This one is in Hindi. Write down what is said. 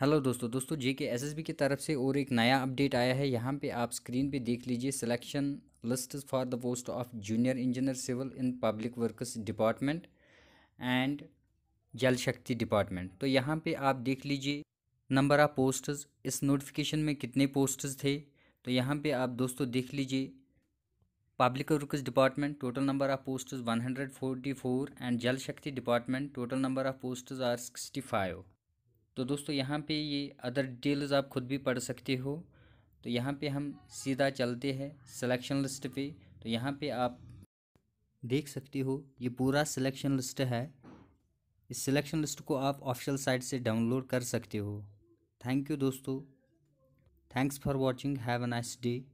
हेलो दोस्तों दोस्तों जे के एस की तरफ से और एक नया अपडेट आया है यहाँ पे आप स्क्रीन पे देख लीजिए selection list for the post of junior engineer civil in public works department and Jal Shakti department तो यहाँ पे आप देख लीजिए नंबर ऑफ़ पोस्टर्स इस नोटिफिकेशन में कितने पोस्टर्स थे तो यहाँ पर आप दोस्तों देख लीजिए public works department total number of posters one and Jal Shakti department total number of posters are sixty तो दोस्तों यहाँ पे ये अदर डिटेल्स आप खुद भी पढ़ सकते हो तो यहाँ पे हम सीधा चलते हैं सिलेक्शन लिस्ट पे तो यहाँ पे आप देख सकते हो ये पूरा सिलेक्शन लिस्ट है इस सिलेक्शन लिस्ट को आप ऑफिशियल साइट से डाउनलोड कर सकते हो थैंक यू दोस्तों thanks for watching have a nice day